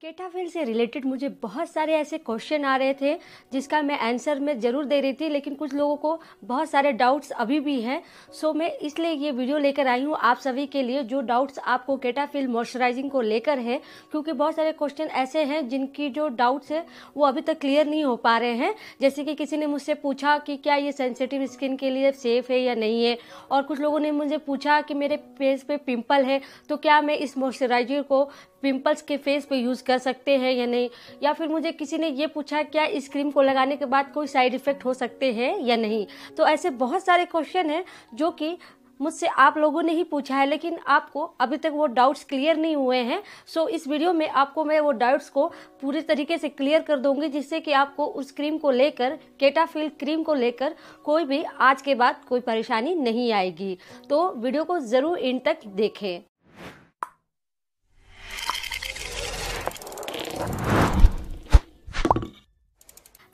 केटाफिल से रिलेटेड मुझे बहुत सारे ऐसे क्वेश्चन आ रहे थे जिसका मैं आंसर में ज़रूर दे रही थी लेकिन कुछ लोगों को बहुत सारे डाउट्स अभी भी हैं सो मैं इसलिए ये वीडियो लेकर आई हूँ आप सभी के लिए जो डाउट्स आपको केटाफिल मॉइस्चराइजिंग को लेकर है क्योंकि बहुत सारे क्वेश्चन ऐसे हैं जिनकी जो डाउट्स है वो अभी तक क्लियर नहीं हो पा रहे हैं जैसे कि किसी ने मुझसे पूछा कि क्या ये सेंसिटिव स्किन के लिए सेफ़ है या नहीं है और कुछ लोगों ने मुझे पूछा कि मेरे फेस पे पिम्पल है तो क्या मैं इस मॉइस्चराइजर को पिम्पल्स के फेस पे यूज़ कर सकते हैं या नहीं या फिर मुझे किसी ने ये पूछा क्या इस क्रीम को लगाने के बाद कोई साइड इफ़ेक्ट हो सकते हैं या नहीं तो ऐसे बहुत सारे क्वेश्चन हैं जो कि मुझसे आप लोगों ने ही पूछा है लेकिन आपको अभी तक वो डाउट्स क्लियर नहीं हुए हैं सो so, इस वीडियो में आपको मैं वो डाउट्स को पूरे तरीके से क्लियर कर दूंगी जिससे कि आपको उस क्रीम को लेकर केटाफील क्रीम को लेकर कोई भी आज के बाद कोई परेशानी नहीं आएगी तो वीडियो को ज़रूर इन तक देखें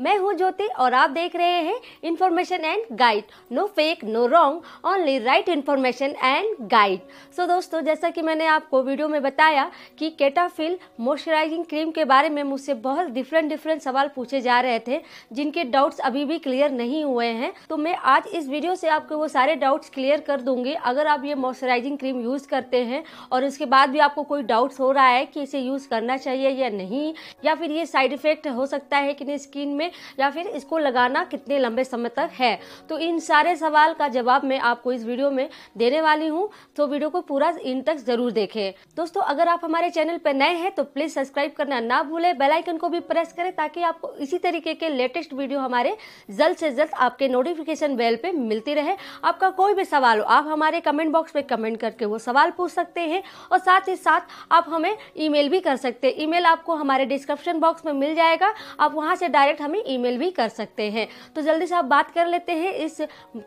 मैं हूं ज्योति और आप देख रहे हैं information and guide no fake no wrong only right information and guide so दोस्तों जैसा कि मैंने आपको वीडियो में बताया कि केटाफिल मॉइस्चराइजिंग क्रीम के बारे में मुझसे बहुत डिफरेंट डिफरेंट सवाल पूछे जा रहे थे जिनके डाउट्स अभी भी क्लियर नहीं हुए हैं तो मैं आज इस वीडियो से आपके वो सारे डाउट्स क्लियर कर दूंगी अगर आप ये मॉइस्चराइजिंग क्रीम यूज़ करते हैं और उसके बाद भी आपको कोई डाउट्स हो रहा है कि इसे यूज़ करना चाहिए या नहीं या फिर ये साइड इफेक्ट हो सकता है कि नहीं स्किन में में या फिर इसको लगाना कितने लंबे समय तक है तो इन सारे सवाल का जवाब मैं आपको इस वीडियो में देने वाली हूँ तो वीडियो को पूरा इन तक जरूर देखें दोस्तों अगर आप हमारे चैनल पर नए हैं तो प्लीज सब्सक्राइब करना ना भूलें बेलाइकन को भी प्रेस करें ताकि आपको इसी तरीके के लेटेस्ट वीडियो हमारे जल्द से जल्द आपके नोटिफिकेशन बेल पे मिलती रहे आपका कोई भी सवाल हो आप हमारे कमेंट बॉक्स में कमेंट करके वो सवाल पूछ सकते हैं और साथ ही साथ आप हमें ईमेल भी कर सकते हैं ईमेल आपको हमारे डिस्क्रिप्शन बॉक्स में मिल जाएगा आप वहाँ से डायरेक्ट हमें हमें ईमेल भी कर सकते हैं तो जल्दी से आप बात कर लेते हैं इस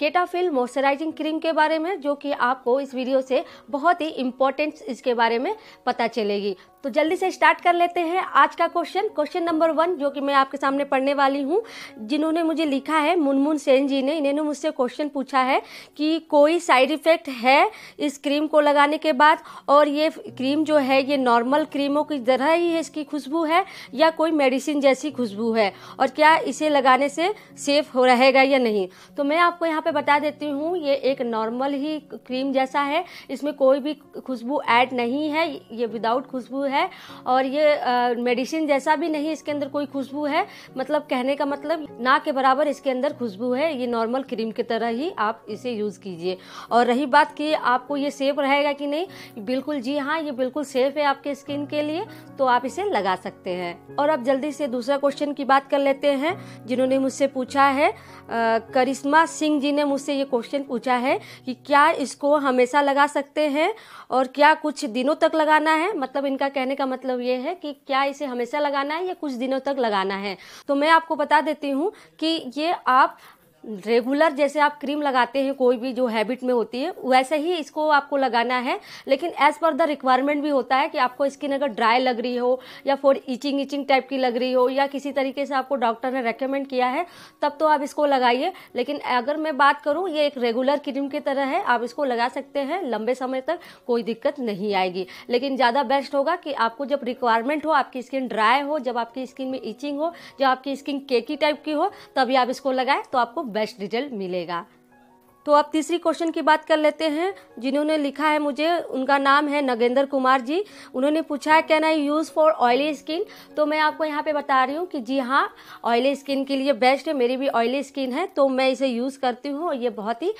केटाफिल मॉइस्चराइजिंग क्रीम के बारे में जो कि आपको इस वीडियो से बहुत ही इम्पोर्टेंट इसके बारे में पता चलेगी तो जल्दी से स्टार्ट कर लेते हैं आज का क्वेश्चन क्वेश्चन नंबर वन जो कि मैं आपके सामने पढ़ने वाली हूँ जिन्होंने मुझे लिखा है मुनमुन सेन जी ने इन्होंने मुझसे क्वेश्चन पूछा है कि कोई साइड इफेक्ट है इस क्रीम को लगाने के बाद और ये क्रीम जो है ये नॉर्मल क्रीमों की तरह ही है इसकी खुशबू है या कोई मेडिसिन जैसी खुशबू है और क्या इसे लगाने से सेफ हो रहेगा या नहीं तो मैं आपको यहाँ पे बता देती हूँ ये एक नॉर्मल ही क्रीम जैसा है इसमें कोई भी खुशबू ऐड नहीं है ये विदाउट खुशबू है है और ये मेडिसिन जैसा भी नहीं इसके अंदर कोई खुशबू है मतलब कहने का मतलब ना के बराबर इसके अंदर खुशबू है ये नॉर्मल क्रीम की तरह ही आप इसे यूज़ कीजिए और रही बात कि आपको ये सेफ रहेगा कि नहीं बिल्कुल जी हाँ ये बिल्कुल सेफ है आपके स्किन के लिए तो आप इसे लगा सकते हैं और अब जल्दी से दूसरा क्वेश्चन की बात कर लेते हैं जिन्होंने मुझसे पूछा है करिश्मा सिंह जी ने मुझसे ये क्वेश्चन पूछा है कि क्या इसको हमेशा लगा सकते हैं और क्या कुछ दिनों तक लगाना है मतलब इनका कह कहने का मतलब ये है कि क्या इसे हमेशा लगाना है या कुछ दिनों तक लगाना है तो मैं आपको बता देती हूँ कि ये आप रेगुलर जैसे आप क्रीम लगाते हैं कोई भी जो हैबिट में होती है वैसे ही इसको आपको लगाना है लेकिन एज पर द रिक्वायरमेंट भी होता है कि आपको स्किन अगर ड्राई लग रही हो या फॉर इचिंग इचिंग टाइप की लग रही हो या किसी तरीके से आपको डॉक्टर ने रेकमेंड किया है तब तो आप इसको लगाइए लेकिन अगर मैं बात करूँ ये एक रेगुलर क्रीम की तरह है आप इसको लगा सकते हैं लंबे समय तक कोई दिक्कत नहीं आएगी लेकिन ज़्यादा बेस्ट होगा कि आपको जब रिक्वायरमेंट हो आपकी स्किन ड्राई हो जब आपकी स्किन में इचिंग हो जब आपकी स्किन केकी टाइप की हो तभी आप इसको लगाएं तो आपको बेस्ट रिजल्ट मिलेगा तो अब तीसरी क्वेश्चन की बात कर लेते हैं जिन्होंने लिखा है मुझे उनका नाम है नगेंद्र कुमार जी उन्होंने पूछा है can I use for oily skin तो मैं आपको यहाँ पे बता रही हूँ कि जी हाँ ऑयली स्किन के लिए बेस्ट है मेरी भी ऑयली स्किन है तो मैं इसे यूज़ करती हूँ और ये बहुत ही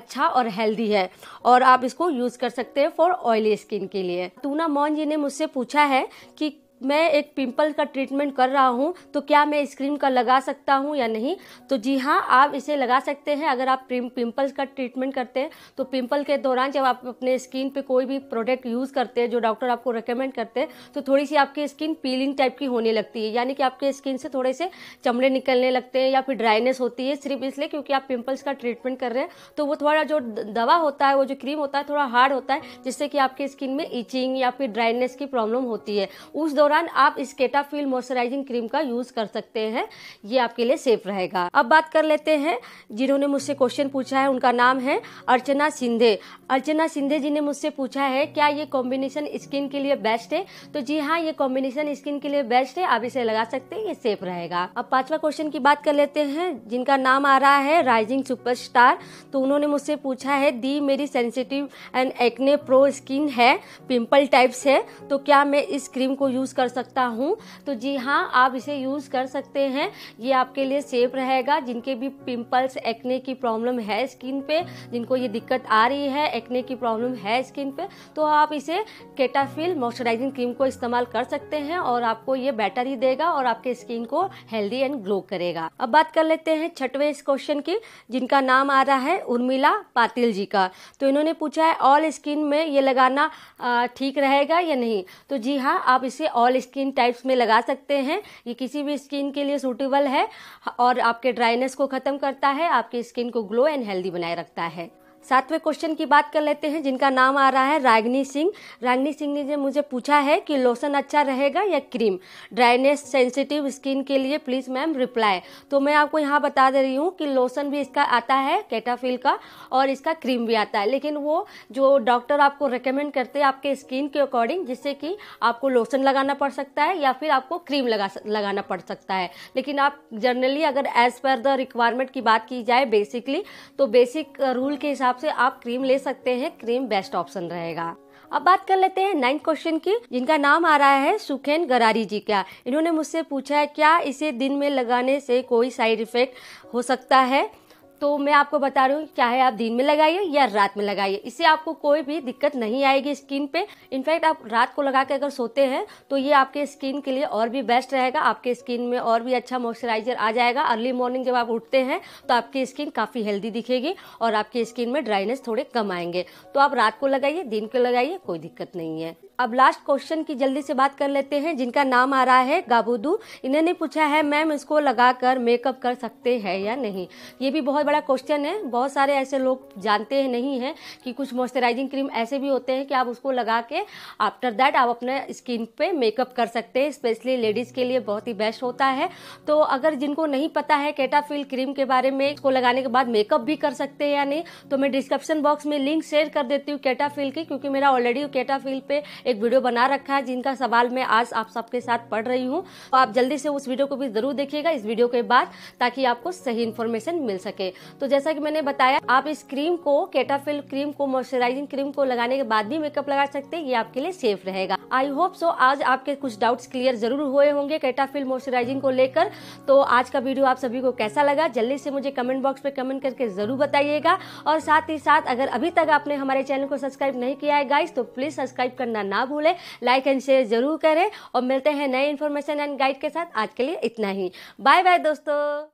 अच्छा और हेल्दी है और आप इसको यूज़ कर सकते हैं फॉर ऑयली स्किन के लिए टूना मोहन जी ने मुझसे पूछा है कि मैं एक पिंपल का ट्रीटमेंट कर रहा हूँ तो क्या मैं इस क्रीम का लगा सकता हूँ या नहीं तो जी हाँ आप इसे लगा सकते हैं अगर आप पिंपल्स का ट्रीटमेंट करते हैं तो पिंपल के दौरान जब आप अपने स्किन पे कोई भी प्रोडक्ट यूज़ करते हैं जो डॉक्टर आपको रिकमेंड करते हैं तो थोड़ी सी आपकी स्किन पीलिंग टाइप की होने लगती है यानी कि आपके स्किन से थोड़े से चमड़े निकलने लगते हैं या फिर ड्राइनेस होती है सिर्फ इसलिए क्योंकि आप पिम्पल्स का ट्रीटमेंट कर रहे हैं तो वो थोड़ा जो दवा होता है वो जो क्रीम होता है थोड़ा हार्ड होता है जिससे कि आपकी स्किन में इचिंग या फिर ड्राइनेस की प्रॉब्लम होती है उस दौरान दौरान आप स्केटाफील मॉइस्चराइजिंग क्रीम का यूज कर सकते हैं ये आपके लिए सेफ रहेगा अब बात कर लेते हैं जिन्होंने मुझसे क्वेश्चन पूछा है उनका नाम है अर्चना सिंधे अर्चना सिंधे जी ने मुझसे पूछा है क्या ये कॉम्बिनेशन स्किन के लिए बेस्ट है तो जी हाँ ये कॉम्बिनेशन स्किन के लिए बेस्ट है आप इसे लगा सकते हैं ये सेफ रहेगा अब पांचवा क्वेश्चन की बात कर लेते हैं जिनका नाम आ रहा है राइजिंग सुपरस्टार तो उन्होंने मुझसे पूछा है दी मेरी sensitive and acne prone skin है पिंपल टाइप्स है तो क्या मैं इस क्रीम को यूज यूज़ कर सकता हूँ तो जी हाँ आप इसे यूज़ कर सकते हैं ये आपके लिए सेफ रहेगा जिनके भी पिंपल्स एक्ने की प्रॉब्लम है स्किन पे जिनको ये दिक्कत आ रही है एक्ने की प्रॉब्लम है स्किन पे तो आप इसे केटाफिल मॉइस्चराइजिंग क्रीम को इस्तेमाल कर सकते हैं और आपको ये बेटर ही देगा और आपके स्किन को हेल्दी एंड ग्लो करेगा अब बात कर लेते हैं छठवें इस क्वेश्चन की जिनका नाम आ रहा है उर्मिला पाटिल जी का तो इन्होंने पूछा है ऑल स्किन में ये लगाना ठीक रहेगा या नहीं तो जी हाँ आप इसे ऑल स्किन टाइप्स में लगा सकते हैं ये किसी भी स्किन के लिए सूटेबल है और आपके ड्राइनेस को ख़त्म करता है आपकी स्किन को ग्लो एंड हेल्दी बनाए रखता है सातवें क्वेश्चन की बात कर लेते हैं जिनका नाम आ रहा है रागनी सिंह रागनी सिंह ने मुझे पूछा है कि लोशन अच्छा रहेगा या क्रीम ड्राइनेस सेंसिटिव स्किन के लिए प्लीज़ मैम रिप्लाई तो मैं आपको यहाँ बता दे रही हूँ कि लोशन भी इसका आता है कैटाफिल का और इसका क्रीम भी आता है लेकिन वो जो डॉक्टर आपको रिकमेंड करते हैं आपके स्किन के अकॉर्डिंग जिससे कि आपको लोशन लगाना पड़ सकता है या फिर आपको क्रीम लगा लगाना पड़ सकता है लेकिन आप जनरली अगर एज़ पर द रिक्वायरमेंट की बात की जाए बेसिकली तो बेसिक रूल के हिसाब हिसाब से आप क्रीम ले सकते हैं क्रीम बेस्ट ऑप्शन रहेगा अब बात कर लेते हैं नाइन्थ क्वेश्चन की जिनका नाम आ रहा है सुखेन गरारी जी का इन्होंने मुझसे पूछा है क्या इसे दिन में लगाने से कोई साइड इफेक्ट हो सकता है तो मैं आपको बता रही हूँ चाहे आप दिन में लगाइए या रात में लगाइए इससे आपको कोई भी दिक्कत नहीं आएगी स्किन पे इनफैक्ट आप रात को लगा के अगर सोते हैं तो ये आपके स्किन के लिए और भी बेस्ट रहेगा आपके स्किन में और भी अच्छा मॉइस्चराइजर आ जाएगा अर्ली मॉर्निंग जब आप उठते हैं तो आपकी स्किन काफ़ी हेल्दी दिखेगी और आपकी स्किन में ड्राइनेस थोड़े कम आएंगे तो आप रात को लगाइए दिन को लगाइए कोई दिक्कत नहीं है अब लास्ट क्वेश्चन की जल्दी से बात कर लेते हैं जिनका नाम आ रहा है गाबुदू इन्होंने पूछा है मैम इसको लगाकर मेकअप कर सकते हैं या नहीं ये भी बहुत बड़ा क्वेश्चन है बहुत सारे ऐसे लोग जानते हैं नहीं हैं कि कुछ मॉइस्चराइजिंग क्रीम ऐसे भी होते हैं कि आप उसको लगा के आफ्टर दैट आप अपने स्किन पे मेकअप कर सकते हैं स्पेशली लेडीज़ के लिए बहुत ही बेस्ट होता है तो अगर जिनको नहीं पता है केटाफिल क्रीम के बारे में इसको लगाने के बाद मेकअप भी कर सकते हैं या नहीं तो मैं डिस्क्रिप्शन बॉक्स में लिंक शेयर कर देती हूँ केटाफिल की क्योंकि मेरा ऑलरेडी केटाफिल पर एक वीडियो बना रखा है जिनका सवाल मैं आज आप सबके साथ पढ़ रही हूँ तो आप जल्दी से उस वीडियो को भी जरूर देखिएगा इस वीडियो के बाद ताकि आपको सही इन्फॉर्मेशन मिल सके तो जैसा कि मैंने बताया आप इस क्रीम को केटाफिल क्रीम को मॉइस्चराइजिंग क्रीम को लगाने के बाद भी मेकअप लगा सकते हैं ये आपके लिए सेफ रहेगा आई होप सो आज आपके कुछ डाउट्स क्लियर जरूर हुए होंगे केटाफिल मॉइस्चराइजिंग को लेकर तो आज का वीडियो आप सभी को कैसा लगा जल्दी से मुझे कमेंट बॉक्स पे कमेंट करके जरूर बताइएगा और साथ ही साथ अगर अभी तक आपने हमारे चैनल को सब्सक्राइब नहीं किया है गाइस तो प्लीज सब्सक्राइब करना ना भूलें लाइक एंड शेयर ज़रूर करें और मिलते हैं नए इन्फॉर्मेशन एंड गाइड के साथ आज के लिए इतना ही बाय बाय दोस्तों